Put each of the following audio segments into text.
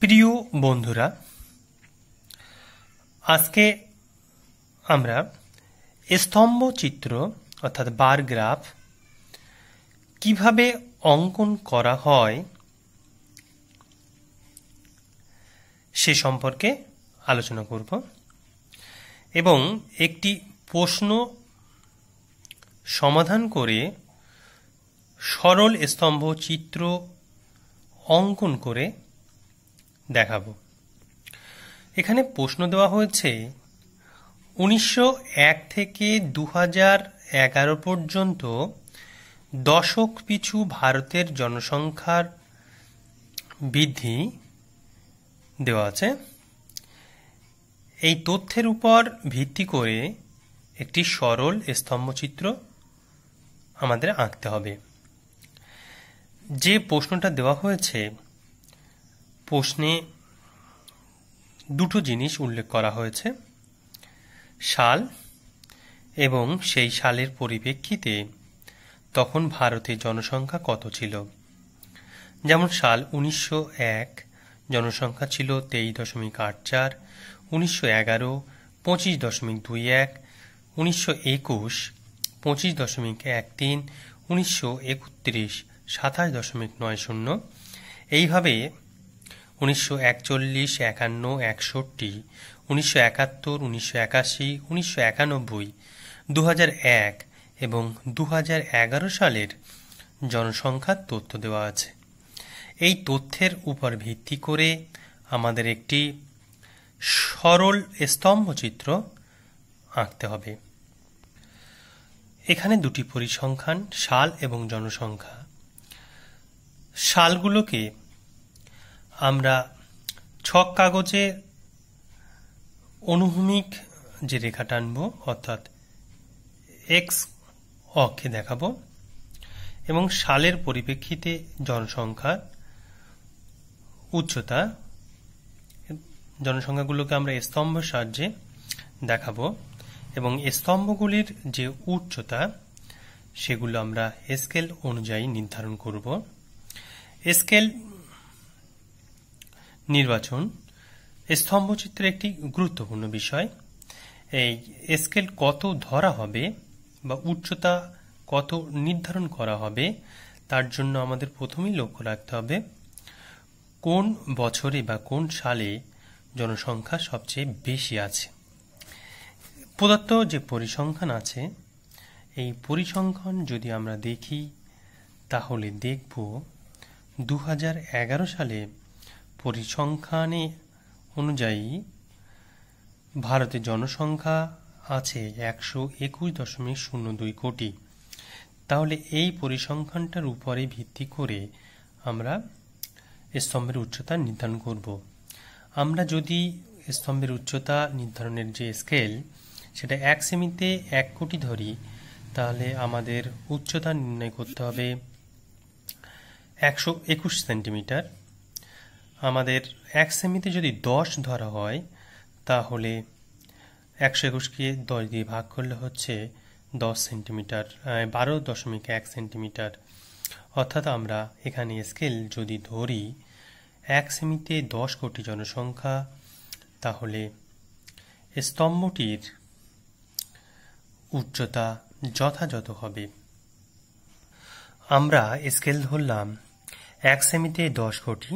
প্রিয় বন্ধুরা আজকে আমরা স্তম্ভ চিত্র অর্থাৎ বার গ্রাফ কিভাবে অঙ্কন করা হয় সে সম্পর্কে আলোচনা করব এবং একটি প্রশ্ন সমাধান করে সরল স্তম্ভ চিত্র অঙ্কন করে দেখাবো এখানে প্রশ্ন দেওয়া হয়েছে উনিশশো থেকে দু এগারো পর্যন্ত দশক পিছু ভারতের জনসংখ্যার বৃদ্ধি দেওয়া আছে এই তথ্যের উপর ভিত্তি করে একটি সরল স্তম্ভচিত্র আমাদের আঁকতে হবে যে প্রশ্নটা দেওয়া হয়েছে প্রশ্নে দুটো জিনিস উল্লেখ করা হয়েছে সাল এবং সেই সালের পরিপ্রেক্ষিতে তখন ভারতে জনসংখ্যা কত ছিল যেমন সাল উনিশশো এক জনসংখ্যা ছিল তেইশ দশমিক আট চার উনিশশো এগারো পঁচিশ দশমিক দুই এক উনিশশো একুশ পঁচিশ দশমিক এক তিন উনিশশো একত্রিশ সাতাশ দশমিক নয় শূন্য এইভাবে উনিশশো একচল্লিশ একান্ন একষট্টি উনিশশো একাত্তর উনিশশো একাশি উনিশশো একানব্বই দু এক এবং দু এগারো সালের জনসংখ্যার তথ্য দেওয়া আছে এই তথ্যের উপর ভিত্তি করে আমাদের একটি সরল স্তম্ভচিত্র আঁকতে হবে এখানে দুটি পরিসংখ্যান সাল এবং জনসংখ্যা সালগুলোকে আমরা ছক কাগজে অনুভূমিক যে রেখা টানব অর্থাৎ এক্স অক্ষে দেখাবো এবং সালের পরিপ্রেক্ষিতে জনসংখ্যার উচ্চতা জনসংখ্যাগুলোকে আমরা স্তম্ভের সাহায্যে দেখাবো এবং স্তম্ভগুলির যে উচ্চতা সেগুলো আমরা স্কেল অনুযায়ী নির্ধারণ করব স্কেল নির্বাচন স্তম্ভচিত্র একটি গুরুত্বপূর্ণ বিষয় এই স্কেল কত ধরা হবে বা উচ্চতা কত নির্ধারণ করা হবে তার জন্য আমাদের প্রথমেই লক্ষ্য রাখতে হবে কোন বছরে বা কোন সালে জনসংখ্যা সবচেয়ে বেশি আছে প্রদত্ত যে পরিসংখ্যান আছে এই পরিসংখ্যান যদি আমরা দেখি তাহলে দেখব দু সালে পরিসংখ্যানে অনুযায়ী ভারতে জনসংখ্যা আছে একশো একুশ দশমিক শূন্য দুই কোটি তাহলে এই পরিসংখ্যানটার উপরে ভিত্তি করে আমরা স্তম্ভের উচ্চতা নির্ধারণ করব আমরা যদি স্তম্ভের উচ্চতা নির্ধারণের যে স্কেল সেটা এক সেমিতে এক কোটি ধরি তাহলে আমাদের উচ্চতা নির্ণয় করতে হবে একশো একুশ সেন্টিমিটার আমাদের এক সেমিতে যদি দশ ধরা হয় তাহলে একশো একুশকে দশ দিয়ে ভাগ করলে হচ্ছে দশ সেন্টিমিটার বারো দশমিক এক সেন্টিমিটার অর্থাৎ আমরা এখানে স্কেল যদি ধরি এক সেমিতে দশ কোটি জনসংখ্যা তাহলে স্তম্ভটির উচ্চতা যথাযথ হবে আমরা স্কেল ধরলাম এক সেমিতে দশ কোটি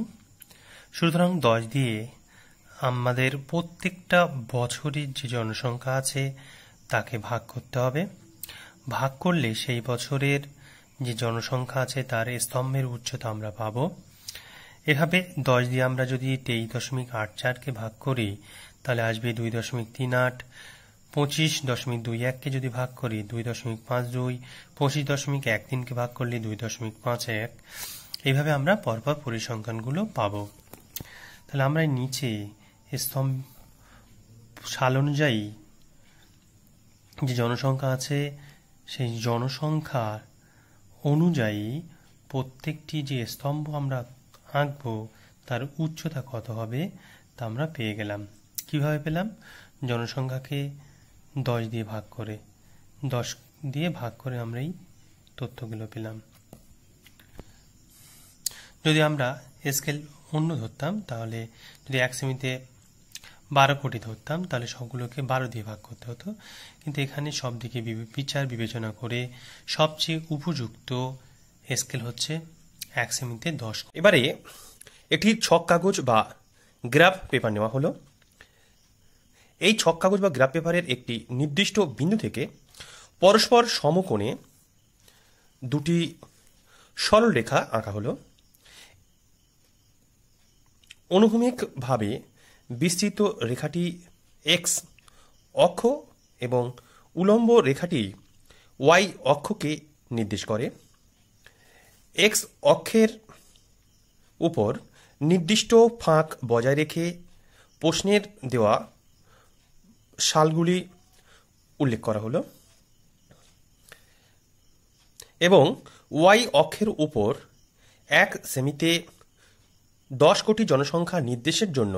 সুতরাং দশ দিয়ে আমাদের প্রত্যেকটা বছরের যে জনসংখ্যা আছে তাকে ভাগ করতে হবে ভাগ করলে সেই বছরের যে জনসংখ্যা আছে তার স্তম্ভের উচ্চতা আমরা পাব এভাবে দশ দিয়ে আমরা যদি তেইশ দশমিক আট চারকে ভাগ করি তাহলে আসবে দুই দশমিক তিন আট পঁচিশ দশমিক দুই এককে যদি ভাগ করি দুই দশমিক পাঁচ দুই পঁচিশ দশমিক এক তিনকে ভাগ করলে দুই দশমিক পাঁচ এক এইভাবে আমরা পরপর পরিসংখ্যানগুলো পাবো তাহলে আমরা নিচে স্তম্ভ সাল অনুযায়ী যে জনসংখ্যা আছে সেই জনসংখ্যা অনুযায়ী প্রত্যেকটি যে স্তম্ভ আমরা আঁকব তার উচ্চতা কত হবে তা আমরা পেয়ে গেলাম কিভাবে পেলাম জনসংখ্যাকে দশ দিয়ে ভাগ করে দশ দিয়ে ভাগ করে আমরা এই তথ্যগুলো পেলাম যদি আমরা স্কেল অন্য ধরতাম তাহলে যদি এক সেমিতে বারো কোটি ধরতাম তাহলে সবগুলোকে বারো দিয়ে ভাগ করতে হতো কিন্তু এখানে সব দিকে বিচার বিবেচনা করে সবচেয়ে উপযুক্ত স্কেল হচ্ছে এক সেমিতে দশ এবারে একটি ছক কাগজ বা গ্রাফ পেপার নেওয়া হলো এই ছক কাগজ বা গ্রাফ পেপারের একটি নির্দিষ্ট বিন্দু থেকে পরস্পর সমকোণে দুটি সরল রেখা আঁকা হলো অনুভূমিকভাবে বিস্তৃত রেখাটি এক্স অক্ষ এবং উলম্ব রেখাটি ওয়াই অক্ষকে নির্দেশ করে এক্স অক্ষের উপর নির্দিষ্ট ফাঁক বজায় রেখে প্রশ্নের দেওয়া সালগুলি উল্লেখ করা হলো এবং ওয়াই অক্ষের উপর এক সেমিতে দশ কোটি জনসংখ্যা নির্দেশের জন্য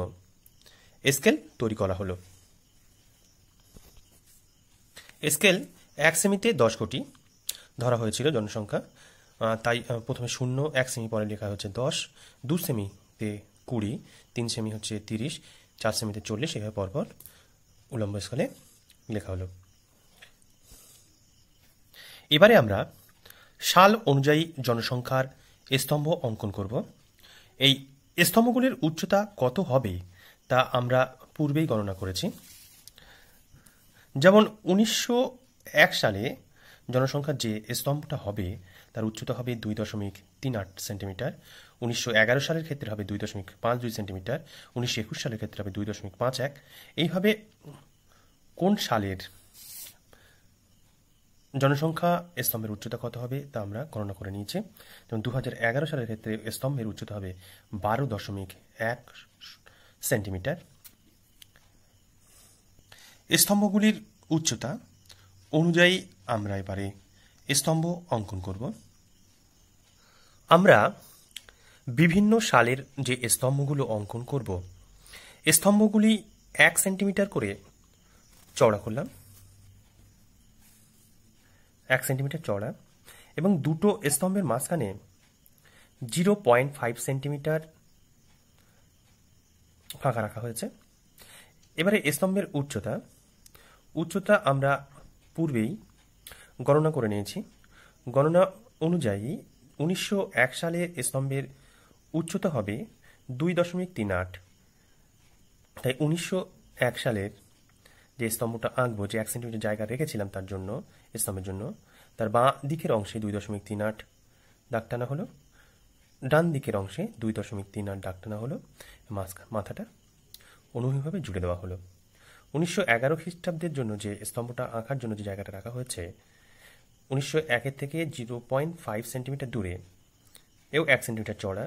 স্কেল তৈরি করা হলো স্কেল এক সেমিতে দশ কোটি ধরা হয়েছিল জনসংখ্যা তাই প্রথমে শূন্য এক সেমি পরে লেখা হচ্ছে দশ দু সেমিতে কুড়ি তিন সেমি হচ্ছে তিরিশ চার সেমিতে চল্লিশ এভাবে পরপর উলম্ব স্কেলে লেখা হলো এবারে আমরা সাল অনুযায়ী জনসংখ্যার স্তম্ভ অঙ্কন করব এই স্তম্ভগুলির উচ্চতা কত হবে তা আমরা পূর্বেই গণনা করেছি যেমন উনিশশো এক সালে জনসংখ্যার যে স্তম্ভটা হবে তার উচ্চতা হবে দুই দশমিক তিন আট সেন্টিমিটার উনিশশো এগারো সালের ক্ষেত্রে হবে দুই দশমিক পাঁচ দুই সেন্টিমিটার উনিশশো একুশ সালের ক্ষেত্রে হবে দুই দশমিক পাঁচ এক এইভাবে কোন সালের জনসংখ্যা স্তম্ভের উচ্চতা কত হবে তা আমরা গণনা করে নিয়েছি যেমন দু সালের ক্ষেত্রে স্তম্ভের উচ্চতা হবে বারো দশমিক এক সেন্টিমিটার স্তম্ভগুলির উচ্চতা অনুযায়ী আমরা এবারে স্তম্ভ অঙ্কন করব আমরা বিভিন্ন সালের যে স্তম্ভগুলো অঙ্কন করব স্তম্ভগুলি এক সেন্টিমিটার করে চওড়া করলাম এক সেন্টিমিটার চড়া এবং দুটো স্তম্ভের মাঝখানে জিরো পয়েন্ট ফাইভ সেন্টিমিটার ফাঁকা রাখা হয়েছে এবারে স্তম্ভের উচ্চতা উচ্চতা আমরা পূর্বেই গণনা করে নিয়েছি গণনা অনুযায়ী উনিশশো এক সালে স্তম্ভের উচ্চতা হবে দুই দশমিক তিন আট তাই উনিশশো এক সালের যে স্তম্ভটা আঁকবো যে এক সেন্টিমিটার জায়গা রেখেছিলাম তার জন্য ইসলামের জন্য তার বাঁ দিকের অংশে দুই দশমিক তিন আট দাগ টানা হলো ডান দিকের অংশে দুই দশমিক তিন আট ডাকটানা টানা হলো মাথাটা অনুভূমিভাবে জুড়ে দেওয়া হলো উনিশশো এগারো খ্রিস্টাব্দের জন্য যে স্তম্ভটা আঁকার জন্য যে জায়গাটা রাখা হয়েছে উনিশশো একের থেকে জিরো পয়েন্ট ফাইভ সেন্টিমিটার দূরে এও এক সেন্টিমিটার চড়া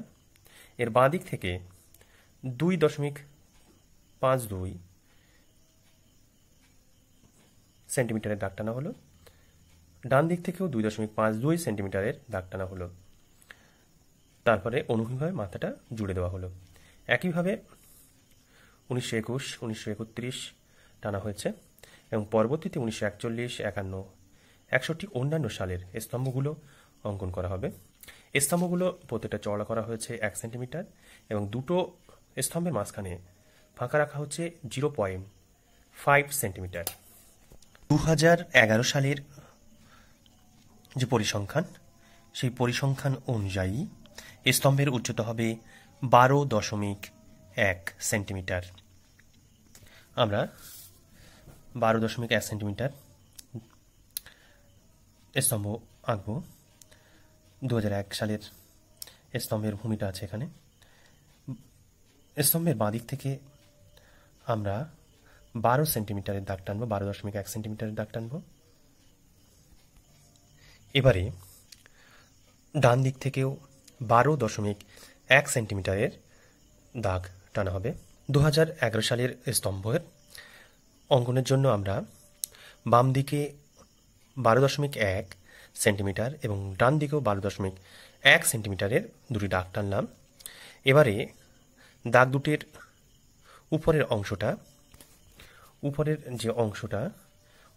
এর বাঁ দিক থেকে দুই দশমিক পাঁচ দুই সেন্টিমিটারের দাগ টানা হলো ডান দিক থেকেও দুই দশমিক পাঁচ দুই সেন্টিমিটারের দাগ টানা হলো তারপরে অনুভূমিভাবে মাথাটা জুড়ে দেওয়া হলো একইভাবে উনিশশো একুশ উনিশশো একত্রিশ টানা হয়েছে এবং পরবর্তীতে উনিশশো একচল্লিশ একান্ন একষট্টি অন্যান্য সালের স্তম্ভগুলো অঙ্কন করা হবে স্তম্ভগুলো প্রত্যেকটা চওড়া করা হয়েছে এক সেন্টিমিটার এবং দুটো স্তম্ভের মাঝখানে ফাঁকা রাখা হচ্ছে জিরো পয়েন্ট ফাইভ সেন্টিমিটার দু হাজার এগারো সালের যে পরিসংখ্যান সেই পরিসংখ্যান অনুযায়ী স্তম্ভের উচ্চতা হবে বারো দশমিক এক সেন্টিমিটার আমরা বারো দশমিক এক সেন্টিমিটার স্তম্ভ আঁকব দু এক সালের স্তম্ভের ভূমিটা আছে এখানে স্তম্ভের বাঁদিক থেকে আমরা বারো সেন্টিমিটারের দাগ টানবো বারো দশমিক এক সেন্টিমিটারের দাগ টানবো এবারে ডান দিক থেকেও বারো দশমিক এক সেন্টিমিটারের দাগ টানা হবে দু সালের স্তম্ভের অঙ্কনের জন্য আমরা বাম দিকে বারো দশমিক এক সেন্টিমিটার এবং ডান দিকেও বারো দশমিক এক সেন্টিমিটারের দুটি দাগ টানলাম এবারে দাগ দুটির উপরের অংশটা উপরের যে অংশটা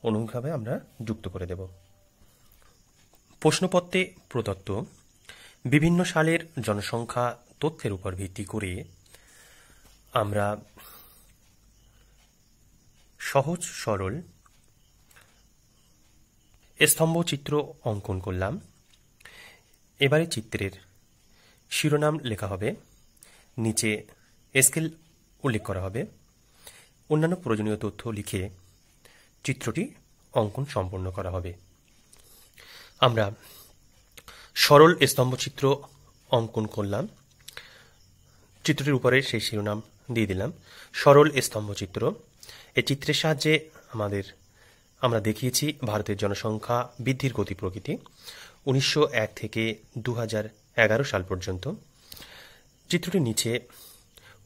অনুভাবে আমরা যুক্ত করে দেব প্রশ্নপত্রে প্রদত্ত বিভিন্ন সালের জনসংখ্যা তথ্যের উপর ভিত্তি করে আমরা সহজ সরল স্তম্ভ চিত্র অঙ্কন করলাম এবারে চিত্রের শিরোনাম লেখা হবে নিচে স্কেল উল্লেখ করা হবে অন্যান্য প্রয়োজনীয় তথ্য লিখে চিত্রটি অঙ্কন সম্পন্ন করা হবে আমরা সরল স্তম্ভচিত্র অঙ্কন করলাম চিত্রটির উপরে সেই শিরোনাম দিয়ে দিলাম সরল স্তম্ভচিত্র এই চিত্রের সাহায্যে আমাদের আমরা দেখিয়েছি ভারতের জনসংখ্যা বৃদ্ধির গতি প্রকৃতি উনিশশো থেকে দু সাল পর্যন্ত চিত্রটির নিচে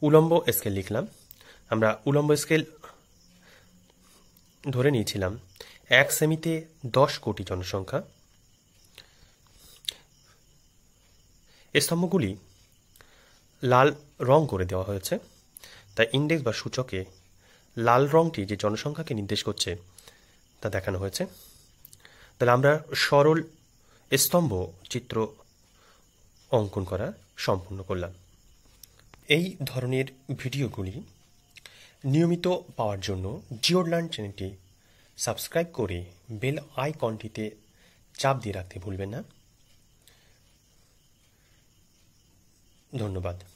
উলম্ব স্কেল লিখলাম আমরা উলম্ব স্কেল ধরে নিয়েছিলাম এক সেমিতে দশ কোটি জনসংখ্যা স্তম্ভগুলি লাল রং করে দেওয়া হয়েছে তাই ইন্ডেক্স বা সূচকে লাল রংটি যে জনসংখ্যাকে নির্দেশ করছে তা দেখানো হয়েছে তাহলে আমরা সরল স্তম্ভ চিত্র অঙ্কন করা সম্পূর্ণ করলাম এই ধরনের ভিডিওগুলি নিয়মিত পাওয়ার জন্য জিওরল্যান্ড চ্যানেলটি সাবস্ক্রাইব করে বেল আইকনটিতে চাপ দিয়ে রাখতে ভুলবেন না ধন্যবাদ